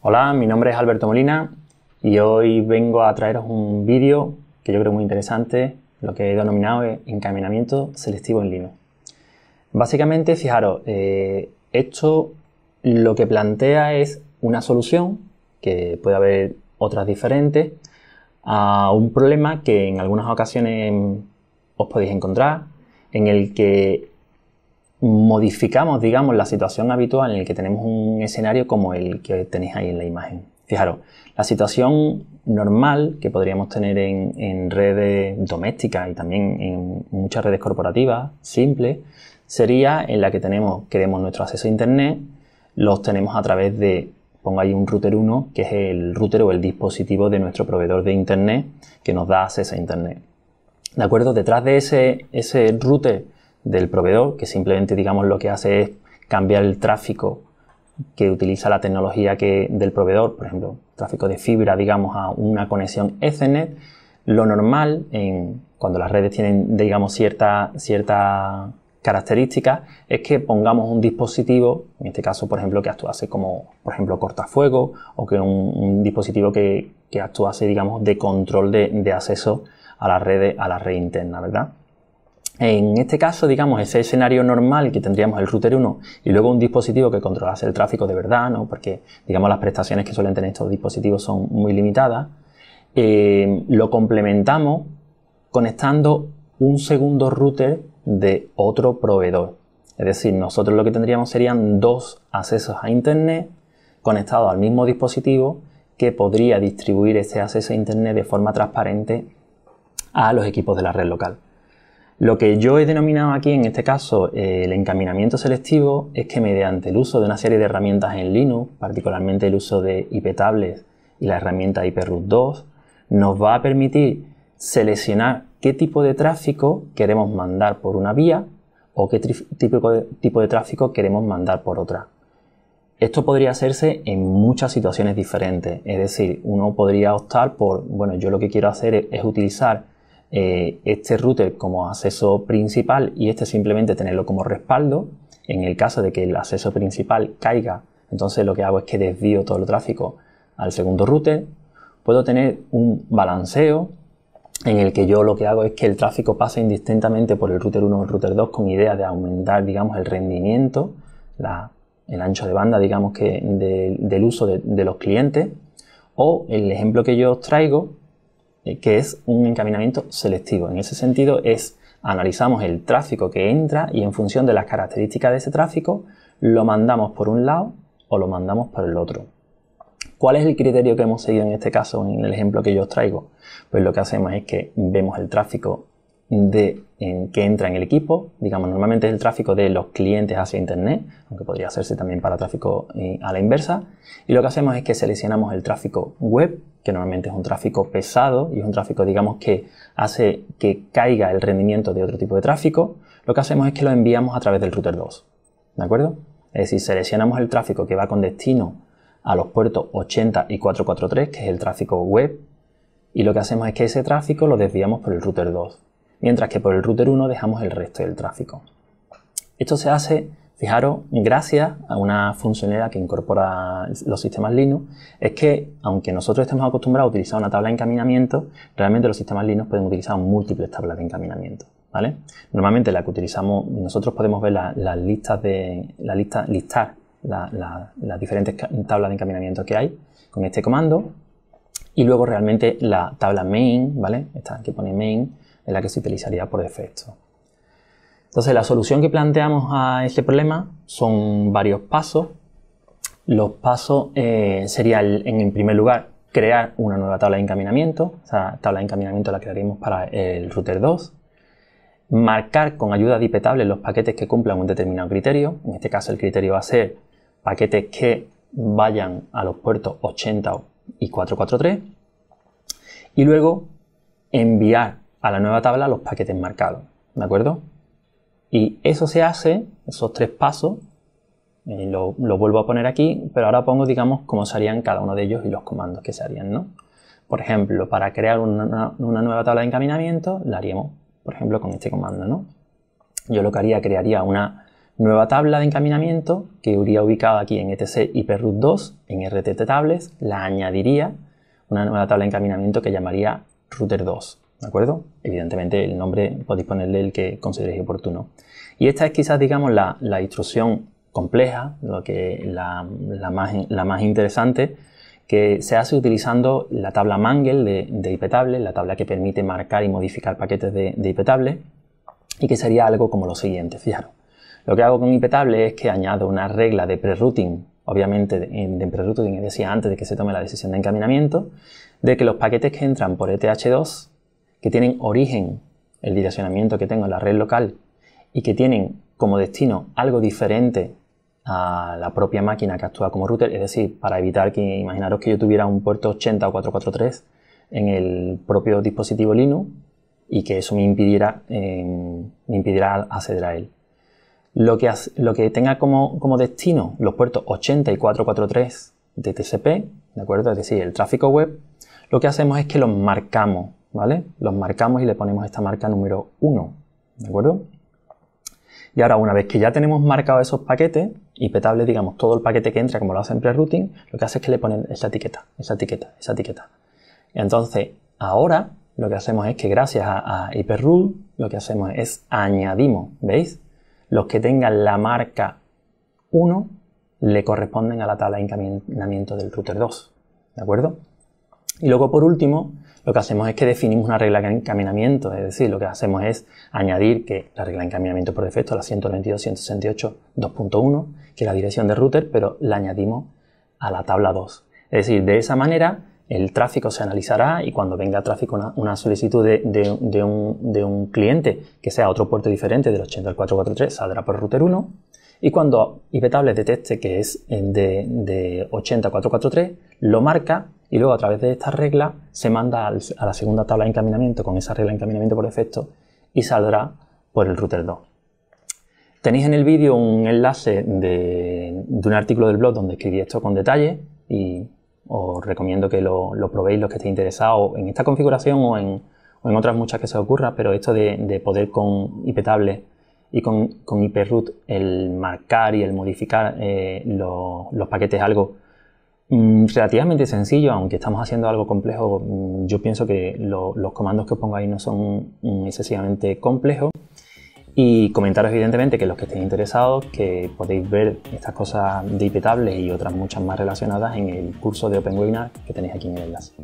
Hola, mi nombre es Alberto Molina y hoy vengo a traeros un vídeo que yo creo muy interesante, lo que he denominado encaminamiento selectivo en Linux. Básicamente, fijaros, eh, esto lo que plantea es una solución, que puede haber otras diferentes, a un problema que en algunas ocasiones os podéis encontrar, en el que modificamos, digamos, la situación habitual en el que tenemos un escenario como el que tenéis ahí en la imagen. Fijaros, la situación normal que podríamos tener en, redes domésticas y también en muchas redes corporativas simples sería en la que tenemos, queremos nuestro acceso a Internet, los tenemos a través de, pongo ahí un router 1, que es el router o el dispositivo de nuestro proveedor de Internet que nos da acceso a Internet. ¿De acuerdo? Detrás de ese router del proveedor, que simplemente, digamos, lo que hace es cambiar el tráfico que utiliza la tecnología que, del proveedor, por ejemplo, tráfico de fibra, digamos, a una conexión Ethernet, lo normal, en, cuando las redes tienen, digamos, cierta, cierta características es que pongamos un dispositivo, en este caso, por ejemplo, que actuase como, por ejemplo, cortafuego o que un, dispositivo que, que, actuase, digamos, de control de, acceso a la red, a la red interna, ¿verdad? En este caso, digamos, ese escenario normal que tendríamos el router 1 y luego un dispositivo que controlase el tráfico de verdad, ¿no? porque digamos las prestaciones que suelen tener estos dispositivos son muy limitadas, eh, lo complementamos conectando un segundo router de otro proveedor. Es decir, nosotros lo que tendríamos serían dos accesos a Internet conectados al mismo dispositivo que podría distribuir ese acceso a Internet de forma transparente a los equipos de la red local. Lo que yo he denominado aquí, en este caso, eh, el encaminamiento selectivo, es que mediante el uso de una serie de herramientas en Linux, particularmente el uso de iptables y la herramienta IPRUT 2, nos va a permitir seleccionar qué tipo de tráfico queremos mandar por una vía o qué tipo de, tipo de tráfico queremos mandar por otra. Esto podría hacerse en muchas situaciones diferentes, es decir, uno podría optar por, bueno, yo lo que quiero hacer es utilizar eh, este router como acceso principal y este simplemente tenerlo como respaldo. En el caso de que el acceso principal caiga, entonces lo que hago es que desvío todo el tráfico al segundo router. Puedo tener un balanceo en el que yo lo que hago es que el tráfico pase indistintamente por el router 1 o el router 2 con idea de aumentar, digamos, el rendimiento, la, el ancho de banda, digamos, que del uso de, de los clientes. O el ejemplo que yo os traigo eh, que es un encaminamiento selectivo. En ese sentido es analizamos el tráfico que entra y en función de las características de ese tráfico lo mandamos por un lado o lo mandamos por el otro. ¿Cuál es el criterio que hemos seguido en este caso, en el ejemplo que yo os traigo? Pues lo que hacemos es que vemos el tráfico de en qué entra en el equipo, digamos, normalmente es el tráfico de los clientes hacia Internet, aunque podría hacerse también para tráfico eh, a la inversa, y lo que hacemos es que seleccionamos el tráfico web, que normalmente es un tráfico pesado y es un tráfico, digamos, que hace que caiga el rendimiento de otro tipo de tráfico, lo que hacemos es que lo enviamos a través del router 2, ¿de acuerdo? Es decir, seleccionamos el tráfico que va con destino a los puertos 80 y 443, que es el tráfico web, y lo que hacemos es que ese tráfico lo desviamos por el router 2 mientras que por el router 1 dejamos el resto del tráfico. Esto se hace, fijaros, gracias a una funcionera que incorpora los sistemas Linux, es que aunque nosotros estemos acostumbrados a utilizar una tabla de encaminamiento, realmente los sistemas Linux pueden utilizar múltiples tablas de encaminamiento. ¿vale? Normalmente la que utilizamos, nosotros podemos ver las la listas de, la lista, listar las diferentes tablas de encaminamiento que hay con este comando y luego realmente la tabla main, ¿vale? Esta que pone main, en la que se utilizaría por defecto. Entonces, la solución que planteamos a este problema son varios pasos. Los pasos eh, serían, en primer lugar, crear una nueva tabla de encaminamiento. Esa tabla de encaminamiento la crearemos para el router 2. Marcar con ayuda de IPTable los paquetes que cumplan un determinado criterio. En este caso, el criterio va a ser paquetes que vayan a los puertos 80 y 443. Y luego enviar a la nueva tabla los paquetes marcados. ¿De acuerdo? Y eso se hace, esos tres pasos, lo, vuelvo a poner aquí, pero ahora pongo, digamos, cómo se harían cada uno de ellos y los comandos que se harían, ¿no? Por ejemplo, para crear una, nueva tabla de encaminamiento, la haríamos, por ejemplo, con este comando, ¿no? Yo lo que haría, crearía una nueva tabla de encaminamiento que iría ubicado aquí en etc hyperroot 2, en rtt tables, la añadiría, una nueva tabla de encaminamiento que llamaría router 2. ¿De acuerdo? Evidentemente el nombre podéis ponerle el que consideréis oportuno. Y esta es quizás, digamos, la, la instrucción compleja, lo que, la, más, interesante, que se hace utilizando la tabla Mangle de, de la tabla que permite marcar y modificar paquetes de, de y que sería algo como lo siguiente, fijaros. Lo que hago con IPTable es que añado una regla de prerouting, obviamente de prerouting es decir, decía antes de que se tome la decisión de encaminamiento, de que los paquetes que entran por ETH2 que tienen origen el direccionamiento que tengo en la red local y que tienen como destino algo diferente a la propia máquina que actúa como router, es decir, para evitar que imaginaros que yo tuviera un puerto 80 o 443 en el propio dispositivo Linux y que eso me impidiera, eh, acceder a él. Lo que, lo que tenga como, destino los puertos 80 y 443 de TCP, ¿de acuerdo? Es decir, el tráfico web, lo que hacemos es que los marcamos ¿vale? Los marcamos y le ponemos esta marca número 1, ¿de acuerdo? Y ahora, una vez que ya tenemos marcado esos paquetes, y petable, digamos, todo el paquete que entra, como lo hace en pre-routing, lo que hace es que le ponen esa etiqueta, esa etiqueta, esa etiqueta. Entonces, ahora lo que hacemos es que gracias a, a hyperrule, lo que hacemos es añadimos, ¿veis? Los que tengan la marca 1 le corresponden a la tabla de encaminamiento del router 2, ¿de acuerdo? Y luego, por último, lo que hacemos es que definimos una regla de encaminamiento, es decir, lo que hacemos es añadir que la regla de encaminamiento por defecto, la 192.168.2.1, que es la dirección de router, pero la añadimos a la tabla 2. Es decir, de esa manera el tráfico se analizará y cuando venga tráfico una, solicitud de, un, cliente que sea otro puerto diferente del 80 al 443 saldrá por router 1 y cuando IPTable detecte que es de, de 80 443 lo marca y luego a través de esta regla se manda a la segunda tabla de encaminamiento con esa regla de encaminamiento por defecto y saldrá por el router 2. Tenéis en el vídeo un enlace de, un artículo del blog donde escribí esto con detalle y os recomiendo que lo, probéis los que estéis interesados en esta configuración o en, otras muchas que se os ocurra, pero esto de, poder con iptable y con, con el marcar y el modificar eh, los paquetes algo Mm, relativamente sencillo, aunque estamos haciendo algo complejo, mm, yo pienso que los comandos que os pongo ahí no son mm, excesivamente complejos. Y comentaros evidentemente que los que estéis interesados, que podéis ver estas cosas de IP y otras muchas más relacionadas en el curso de Open Webinar que tenéis aquí en el enlace.